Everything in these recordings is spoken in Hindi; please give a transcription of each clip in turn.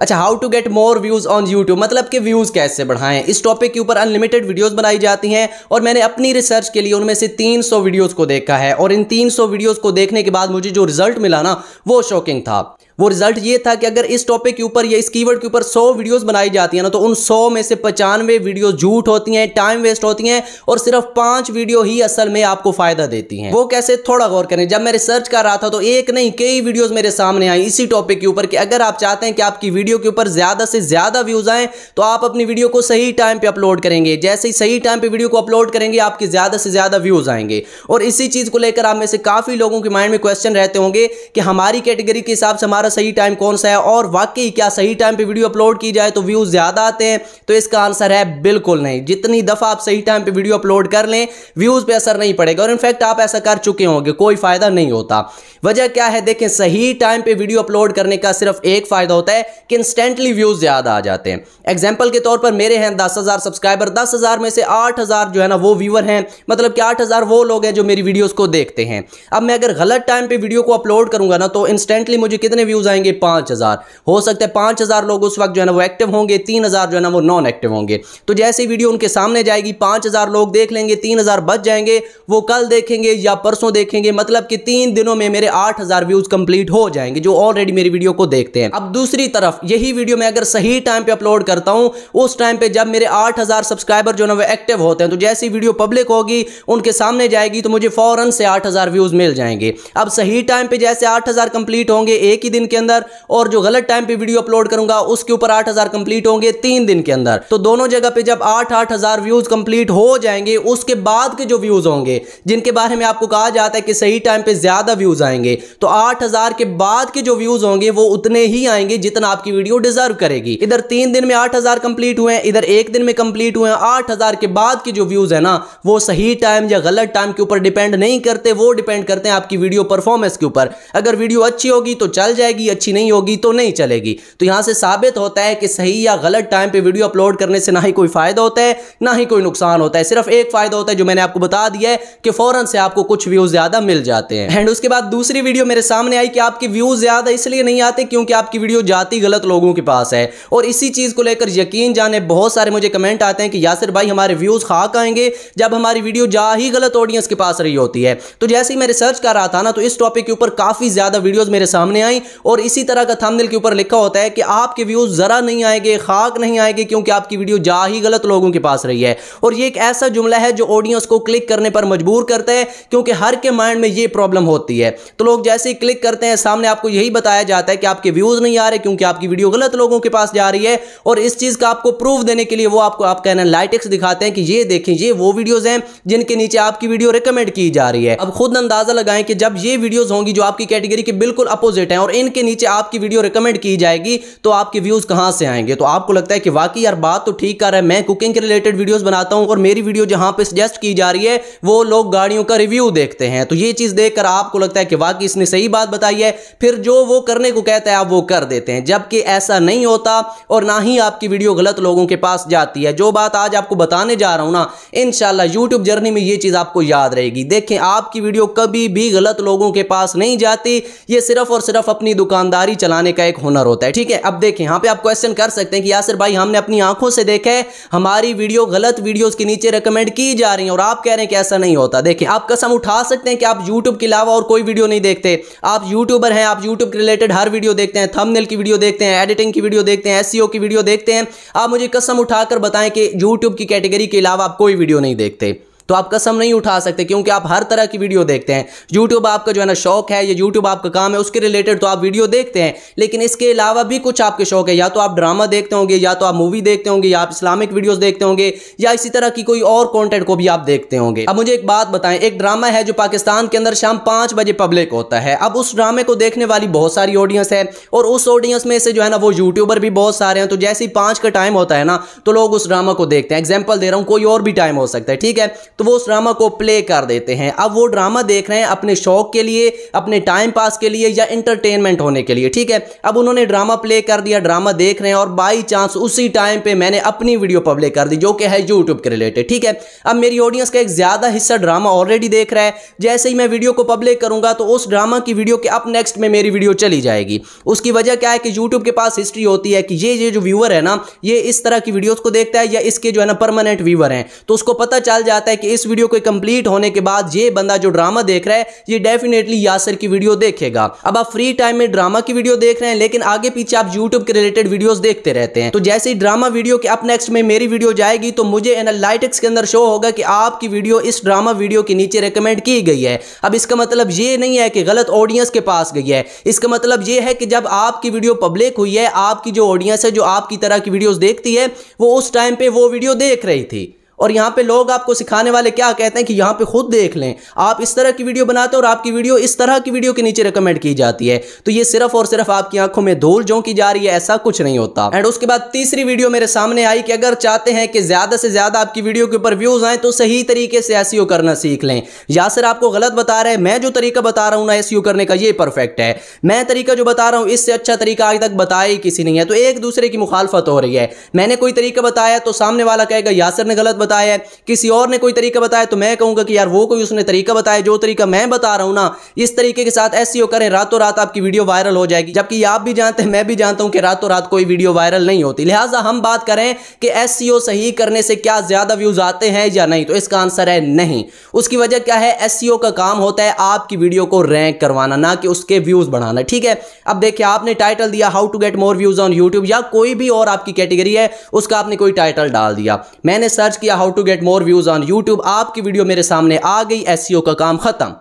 अच्छा how to get more views on YouTube मतलब कि व्यूज़ कैसे बढ़ाएं इस टॉपिक के ऊपर अनलिमिटेड वीडियोस बनाई जाती हैं और मैंने अपनी रिसर्च के लिए उनमें से 300 वीडियोस को देखा है और इन 300 वीडियोस को देखने के बाद मुझे जो रिजल्ट मिला ना वो शॉकिंग था वो रिजल्ट ये था कि अगर इस टॉपिक के ऊपर या इस कीवर्ड के ऊपर सौ वीडियोस बनाई जाती हैं ना तो उन सौ में से पचानवे वीडियो झूठ होती हैं टाइम वेस्ट होती हैं और सिर्फ पांच वीडियो ही असल में आपको फायदा देती हैं वो कैसे थोड़ा गौर करें जब मैं रिसर्च कर रहा था तो एक नहीं कई वीडियोज मेरे सामने आई इसी टॉपिक के ऊपर कि अगर आप चाहते हैं कि आपकी वीडियो के ऊपर ज्यादा से ज्यादा व्यूज आए तो आप अपनी वीडियो को सही टाइम पर अपलोड करेंगे जैसे ही सही टाइम पर वीडियो को अपलोड करेंगे आपकी ज्यादा से ज्यादा व्यूज आएंगे और इसी चीज को लेकर आप में से काफी लोगों के माइंड में क्वेश्चन रहते होंगे कि हमारी कैटेगरी के हिसाब से हमारा हमारा सही टाइम कौन सा है और वाकई क्या सही टाइम पे वीडियो अपलोड की जाए तो व्यूज़ ज़्यादा आते हैं तो इसका आंसर है बिल्कुल नहीं जितनी दफ़ा आप सही टाइम पे वीडियो अपलोड कर लें व्यूज़ पे असर नहीं पड़ेगा और इनफैक्ट आप ऐसा कर चुके होंगे कोई फ़ायदा नहीं होता वजह क्या है देखें सही टाइम पे वीडियो अपलोड करने का सिर्फ एक फ़ायदा होता है कि इंस्टेंटली व्यूज़ ज़्यादा आ जाते हैं एग्जाम्पल के तौर पर मेरे हैं दस सब्सक्राइबर दस में से आठ जो है ना वो व्यूअर हैं मतलब कि आठ वो लोग हैं जो मेरी वीडियोज़ को देखते हैं अब मैं अगर गलत टाइम पर वीडियो को अपलोड करूंगा ना तो इंस्टेंटली मुझे कितने व्यू व्यूज़ आएंगे पांच हज़ार हो सकता है पांच हज़ार लोग उस वक्त जो है ना वो एक्टिव होंगे तीन हज़ार जो है ना वो नॉन एक्टिव होंगे तो जैसे ही वीडियो उनके सामने जाएगी पांच हज़ार लोग देख लेंगे तीन हज़ार बच जाएंगे वो कल देखेंगे या परसों देखेंगे मतलब कि तीन दिनों में मेरे आठ हज़ार व्यूज़ कंप्लीट हो जाएंगे जो ऑलरेडी मेरी वीडियो को देखते हैं अब दूसरी तरफ यही वीडियो मैं अगर सही टाइम पर अपलोड करता हूं उस टाइम पर जब मेरे आठ सब्सक्राइबर जो है वो एक्टिव होते हैं तो जैसी वीडियो पब्लिक होगी उनके सामने जाएगी तो मुझे फ़ौरन से आठ व्यूज़ मिल जाएंगे अब सही टाइम पर जैसे आठ हज़ार कंप्लीट होंगे एक ही दिन दिन के अंदर और जो गलत टाइम पे वीडियो अपलोड करूंगा उसके ऊपर आठ हजार कंप्लीट होंगे तीन दिन के अंदर तो दोनों जगह पे जब आठ आठ हजार व्यूज कंप्लीट हो जाएंगे उसके बाद के जो व्यूज होंगे जिनके बारे में आपको कहा जाता है कि सही टाइम पे ज्यादा व्यूज आएंगे तो आठ के बाद के जो व्यूज होंगे वो उतने ही आएंगे जितना आपकी वीडियो डिजर्व करेगी इधर तीन दिन में आठ कंप्लीट हुए इधर एक दिन में कंप्लीट हुए आठ के बाद के जो व्यूज है ना वो सही टाइम या गलत टाइम के ऊपर डिपेंड नहीं करते वो डिपेंड करते हैं आपकी वीडियो परफॉर्मेंस के ऊपर अगर वीडियो अच्छी होगी तो चल जाएगी चलेगी अच्छी नहीं होगी तो नहीं चलेगी तो यहां से साबित होता है कि सही या गलत टाइम पर वीडियो अपलोड करने से ना ही कोई फ़ायदा होता है ना ही कोई नुकसान होता है सिर्फ एक फ़ायदा होता है जो मैंने आपको बता दिया है कि फ़ौरन से आपको कुछ व्यूज़ ज़्यादा मिल जाते हैं एंड उसके बाद दूसरी वीडियो मेरे सामने आई कि आपके व्यूज़ ज़्यादा इसलिए नहीं आते क्योंकि आपकी वीडियो जाती गलत लोगों के पास है और इसी चीज़ को लेकर यकीन जाने बहुत सारे मुझे कमेंट आते हैं कि यासिर भाई हमारे व्यूज़ खाक आएंगे जब हमारी वीडियो जा ही गलत ऑडियंस के पास रही होती है तो जैसे ही मैं रिसर्च कर रहा था ना तो इस टॉपिक के ऊपर काफ़ी ज़्यादा वीडियोज़ मेरे सामने आई और इसी तरह का थंबनेल के ऊपर लिखा होता है कि आपके व्यूज़ ज़रा नहीं आएंगे खाक नहीं आएंगे क्योंकि आपकी वीडियो जा ही गलत लोगों के पास रही है और ये एक ऐसा जुमला है जो ऑडियंस को क्लिक करने पर मजबूर करता है क्योंकि हर के माइंड में ये प्रॉब्लम होती है तो लोग जैसे ही क्लिक करते हैं सामने आपको यही बताया जाता है कि आपके व्यूज़ नहीं आ रहे क्योंकि आपकी वीडियो गलत लोगों के पास जा रही है और इस चीज़ का आपको प्रूफ देने के लिए वो आपको आपका एनालिटिक्स दिखाते हैं कि ये देखें ये वो वीडियोज़ हैं जिनके नीचे आपकी वीडियो रिकमेंड की जा रही है अब खुद अंदाज़ा लगाएं कि जब ये वीडियोज़ होंगी जो आपकी कैटेगरी के बिल्कुल अपोजिट हैं और इन के नीचे आपकी वीडियो रिकमेंड की जाएगी तो आपके व्यूज़ कहां से आएंगे तो आपको लगता है कि वाकई यार बात तो ठीक कर रहा है मैं कुकिंग के रिलेटेड वीडियोस बनाता हूं और मेरी वीडियो जहां पे सजेस्ट की जा रही है वो लोग गाड़ियों का रिव्यू देखते हैं तो ये चीज़ देखकर आपको लगता है कि वाकई इसने सही बात बताई है फिर जो वो करने को कहता है आप वो कर देते हैं जबकि ऐसा नहीं होता और ना ही आपकी वीडियो गलत लोगों के पास जाती है जो बात आज आपको बताने जा रहा हूं ना इनशाला यूट्यूब जर्नी में ये चीज़ आपको याद रहेगी देखें आपकी वीडियो कभी भी गलत लोगों के पास नहीं जाती ये सिर्फ और सिर्फ अपनी अपनी दुकानदारी चलाने का एक हुनर होता है ठीक है अब देखें यहाँ पे आप क्वेश्चन कर सकते हैं कि यासिर भाई हमने अपनी आंखों से देखा है हमारी वीडियो गलत वीडियोस के नीचे रिकमेंड की जा रही है और आप कह रहे हैं कि ऐसा नहीं होता देखें आप कसम उठा सकते हैं कि आप यूट्यूब के अलावा और कोई वीडियो नहीं देखते आप यूट्यूबर हैं आप यूट्यूब के रिलेटेड हर वीडियो देखते हैं थमनेल की वीडियो देखते हैं एडिटिंग की वीडियो देखते हैं एस e की वीडियो देखते हैं आप मुझे कसम उठाकर बताएं कि यूट्यूब की कैटेगरी के अलावा आप कोई वीडियो नहीं देखते तो आप कसम नहीं उठा सकते क्योंकि आप हर तरह की वीडियो देखते हैं यूट्यूब आपका जो है ना शौक है या यूट्यूब आपका काम है उसके रिलेटेड तो आप वीडियो देखते हैं लेकिन इसके अलावा भी कुछ आपके शौक है या तो आप ड्रामा देखते होंगे या तो आप मूवी देखते होंगे या आप इस्लामिक वीडियोज़ देखते होंगे या इसी तरह की कोई और कॉन्टेंट को भी आप देखते होंगे अब मुझे एक बात बताएं एक ड्रामा है जो पाकिस्तान के अंदर शाम पाँच बजे पब्लिक होता है अब उस ड्रामे को देखने वाली बहुत सारी ऑडियंस है और उस ऑडियंस में से जो है ना वो यूट्यूबर भी बहुत सारे हैं तो जैसे ही पाँच का टाइम होता है ना तो लोग उस ड्रामा को देखते हैं एग्जाम्पल दे रहा हूँ कोई और भी टाइम हो सकता है ठीक है तो वो उस ड्रामा को प्ले कर देते हैं अब वो ड्रामा देख रहे हैं अपने शौक के लिए अपने टाइम पास के लिए या इंटरटेनमेंट होने के लिए ठीक है अब उन्होंने ड्रामा प्ले कर दिया ड्रामा देख रहे हैं और बाई चांस उसी टाइम पे मैंने अपनी वीडियो पब्लिक कर दी जो कि है यूट्यूब के रिलेटेड ठीक है अब मेरी ऑडियंस का एक ज़्यादा हिस्सा ड्रामा ऑलरेडी देख रहा है जैसे ही मैं वीडियो को पब्लिक करूंगा तो उस ड्रामा की वीडियो के अब नेक्स्ट में मेरी वीडियो चली जाएगी उसकी वजह क्या है कि यूट्यूब के पास हिस्ट्री होती है कि ये ये जो व्यूअर है ना ये इस तरह की वीडियोज़ को देखता है या इसके जो है ना परमानेंट व्यूअर हैं तो उसको पता चल जाता है कि कि इस वीडियो को कंप्लीट होने के बाद ये बंदा जो ड्रामा देख रहा है ये डेफिनेटली यासर की वीडियो देखेगा अब आप फ्री टाइम में ड्रामा की वीडियो देख रहे हैं लेकिन आगे पीछे आप यूट्यूब के रिलेटेड वीडियो देखते रहते हैं तो जैसे ही ड्रामा वीडियो के अप नेक्स्ट में मेरी वीडियो जाएगी तो मुझे एनालिटिक्स के अंदर शो होगा कि आपकी वीडियो इस ड्रामा वीडियो के नीचे रिकमेंड की गई है अब इसका मतलब ये नहीं है कि गलत ऑडियंस के पास गई है इसका मतलब ये है कि जब आपकी वीडियो पब्लिक हुई है आपकी जो ऑडियंस है जो आपकी तरह की वीडियोस देखती है वो उस टाइम पे वो वीडियो देख रही थी और यहाँ पे लोग आपको सिखाने वाले क्या कहते हैं कि यहाँ पे खुद देख लें आप इस तरह की वीडियो बनाते हो और आपकी वीडियो इस तरह की वीडियो के नीचे रिकमेंड की जाती है तो ये सिर्फ और सिर्फ आपकी आंखों में धूल झोंकी जा रही है ऐसा कुछ नहीं होता एंड उसके बाद तीसरी वीडियो मेरे सामने आई कि अगर चाहते हैं कि ज्यादा से ज्यादा आपकी वीडियो के ऊपर व्यूज आए तो सही तरीके से एस e करना सीख लें या सर आपको गलत बता रहे हैं मैं जो तरीका बता रहा हूँ ना एस e करने का ये परफेक्ट है मैं तरीका जो बता रहा हूँ इससे अच्छा तरीका आज तक बताया ही किसी नहीं है तो एक दूसरे की मुखालफत हो रही है मैंने कोई तरीका बताया तो सामने वाला कहेगा यासर ने गलत बताया है किसी और ने कोई तरीका बताया तो मैं कहूँगा कि यार वो कोई उसने तरीका बताया जो तरीका मैं बता रहा हूँ ना इस तरीके के साथ ऐसी करें रातों रात आपकी वीडियो वायरल हो जाएगी जबकि आप भी जानते हैं मैं भी जानता हूँ कि रातों रात कोई वीडियो वायरल नहीं होती लिहाजा हम बात करें कि एस e सही करने से क्या ज़्यादा व्यूज़ आते हैं या नहीं तो इसका आंसर है नहीं उसकी वजह क्या है एस e का काम होता है आपकी वीडियो को रैंक करवाना ना कि उसके व्यूज़ बढ़ाना ठीक है अब देखिए आपने टाइटल दिया how to get more views on YouTube या कोई भी और आपकी कैटेगरी है उसका आपने कोई टाइटल डाल दिया मैंने सर्च किया how to get more views on YouTube आपकी वीडियो मेरे सामने आ गई एस e का काम ख़त्म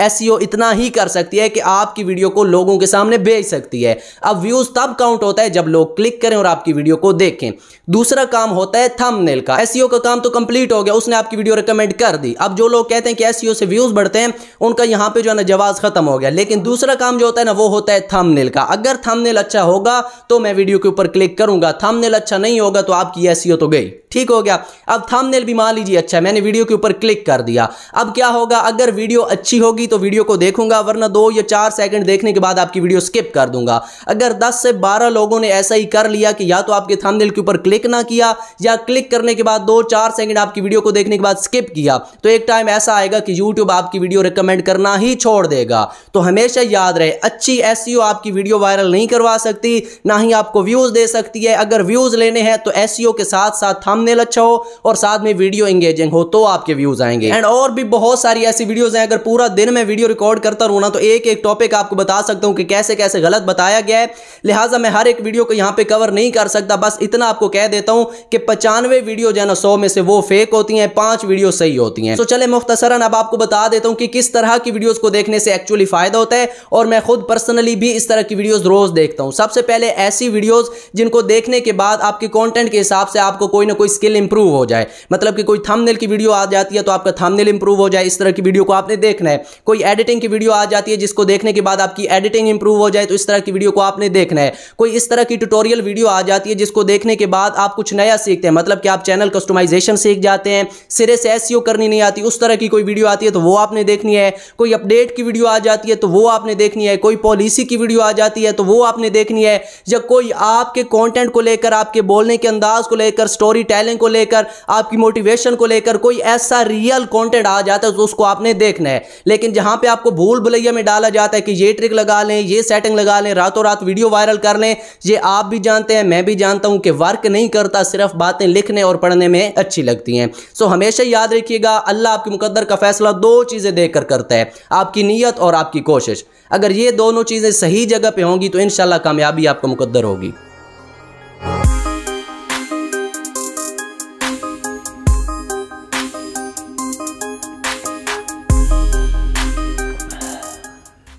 एस e इतना ही कर सकती है कि आपकी वीडियो को लोगों के सामने भेज सकती है अब व्यूज़ तब काउंट होता है जब लोग क्लिक करें और आपकी वीडियो को देखें दूसरा काम होता है थंबनेल का एस e का काम तो कंप्लीट हो गया उसने आपकी वीडियो रिकमेंड कर दी अब जो लोग कहते हैं कि एस e से व्यूज़ बढ़ते हैं उनका यहां पर जो है ना जवाब ख़त्म हो गया लेकिन दूसरा काम जो होता है ना वो होता है थमनेल का अगर थमनेल अच्छा होगा तो मैं वीडियो के ऊपर क्लिक करूंगा थमनेल अच्छा नहीं होगा तो आपकी एस तो गई ठीक हो गया अब थमनेल भी मान लीजिए अच्छा मैंने वीडियो के ऊपर क्लिक कर दिया अब क्या होगा अगर वीडियो अच्छी होगी होगी तो वीडियो को देखूंगा वरना दो या चार सेकंड देखने के बाद आपकी वीडियो स्किप कर दूंगा अगर 10 से 12 लोगों ने ऐसा ही कर लिया कि या तो आपके थंबनेल के ऊपर क्लिक ना किया या क्लिक करने के बाद दो चार सेकंड आपकी वीडियो को देखने के बाद स्किप किया तो एक टाइम ऐसा आएगा कि यूट्यूब आपकी वीडियो रिकमेंड करना ही छोड़ देगा तो हमेशा याद रहे अच्छी एस e आपकी वीडियो वायरल नहीं करवा सकती ना ही आपको व्यूज़ दे सकती है अगर व्यूज़ लेने हैं तो एस e के साथ साथ थामनेल अच्छा हो और साथ में वीडियो एंगेजिंग हो तो आपके व्यूज़ आएंगे एंड और भी बहुत सारी ऐसी वीडियोज़ हैं अगर पूरा दिन मैं वीडियो रिकॉर्ड करता रहूँ ना तो एक एक टॉपिक आपको बता सकता हूँ कि कैसे कैसे गलत बताया गया है लिहाजा मैं हर एक वीडियो को यहाँ पे कवर नहीं कर सकता बस इतना आपको कह देता हूँ कि पचानवे वीडियो जो है ना सौ में से वो फेक होती हैं पाँच वीडियो सही होती हैं तो चले मुख्तसरा अब आपको बता देता हूँ कि किस तरह की वीडियोज़ को देखने से एक्चुअली फ़ायदा होता है और मैं खुद पर्सनली भी इस तरह की वीडियोज़ रोज़ देखता हूँ सबसे पहले ऐसी वीडियोज़ जिनको देखने के बाद आपके कॉन्टेंट के हिसाब से आपको कोई ना कोई स्किल इंप्रूव हो जाए मतलब कि कोई थंबनेल की वीडियो आ जाती है तो आपका थंबनेल इंप्रूव हो जाए इस तरह की वीडियो को आपने देखना है कोई एडिटिंग की वीडियो आ जाती है जिसको देखने के बाद आपकी एडिटिंग इंप्रूव हो जाए तो इस तरह की वीडियो को आपने देखना है कोई इस तरह की ट्यूटोरियल वीडियो आ जाती है जिसको देखने के बाद आप कुछ नया सीखते हैं मतलब कि आप चैनल कस्टमाइजेशन सीख जाते हैं सिरे से एस e करनी नहीं आती उस तरह की कोई वीडियो आती है तो वो आपने देखनी है कोई अपडेट की वीडियो आ जाती है तो वो आपने देखनी है कोई पॉलिसी की वीडियो आ जाती है तो वो आपने देखनी है या कोई आपके कॉन्टेंट को लेकर आपके बोलने के अंदाज को लेकर स्टोरी टेलिंग को लेकर आपकी मोटिवेशन को लेकर कोई ऐसा रियल कॉन्टेंट आ जाता है तो उसको आपने देखना है लेकिन जहां पे आपको भूल भुलैया में डाला जाता है कि ये ट्रिक लगा लें ये सेटिंग लगा लें रातों रात वीडियो वायरल कर लें ये आप भी जानते हैं मैं भी जानता हूं कि वर्क नहीं करता सिर्फ बातें लिखने और पढ़ने में अच्छी लगती हैं सो हमेशा याद रखिएगा अल्लाह आपके मुकदर का फैसला दो चीज़ें देख करता है आपकी नीयत और आपकी कोशिश अगर ये दोनों चीज़ें सही जगह पर होंगी तो इन कामयाबी आपको मुकदर होगी